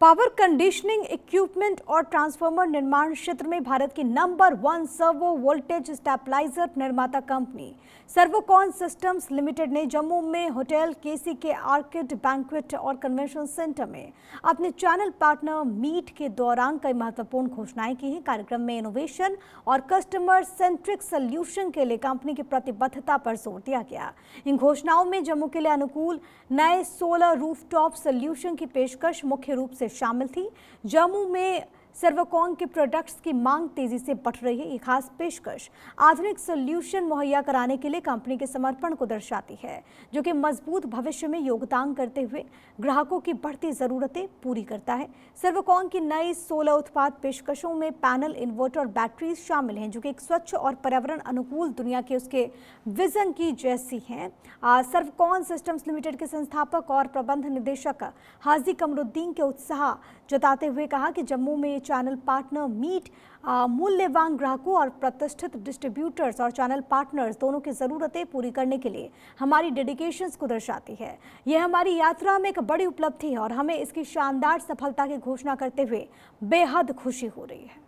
power conditioning equipment और transformer निर्माण क्षेत्र में भारत की number one servo voltage stabiliser निर्माता कंपनी सर्वोकॉन सिस्टम्स लिमिटेड ने जम्मू में होटल केसी के आर्किड बैंकुट और कन्वेंशन सेंटर में अपने चैनल पार्टनर मीट के दौरान कई महत्वपूर्ण घोषणाएं की हैं कार्यक्रम में इनोवेशन और कस्टमर सेंट्रिक सोल्यूशन के लिए कंपनी की प्रतिबद्धता पर जोर दिया गया इन घोषणाओं में जम्मू के लिए अनुकूल नए सोलर रूफ टॉप सोल्यूशन की पेशकश मुख्य रूप से शामिल थी जम्मू में सर्वकॉन के प्रोडक्ट्स की मांग तेजी से बढ़ रही है ये खास पेशकश आधुनिक सोल्यूशन मुहैया कराने के लिए कंपनी के समर्पण को दर्शाती है जो कि मजबूत भविष्य में योगदान करते हुए ग्राहकों की बढ़ती ज़रूरतें पूरी करता है सर्वकॉन की नई सोलह उत्पाद पेशकशों में पैनल इन्वर्टर और बैटरीज शामिल हैं जो कि एक स्वच्छ और पर्यावरण अनुकूल दुनिया के उसके विजन की जैसी हैं सर्वकॉन सिस्टम्स लिमिटेड के संस्थापक और प्रबंध निदेशक हाजी कमरुद्दीन के उत्साह जताते हुए कहा कि जम्मू में चैनल पार्टनर मीट मूल्यवान ग्राहकों और प्रतिष्ठित डिस्ट्रीब्यूटर्स और चैनल पार्टनर्स दोनों की ज़रूरतें पूरी करने के लिए हमारी डेडिकेशंस को दर्शाती है यह हमारी यात्रा में एक बड़ी उपलब्धि है और हमें इसकी शानदार सफलता की घोषणा करते हुए बेहद खुशी हो रही है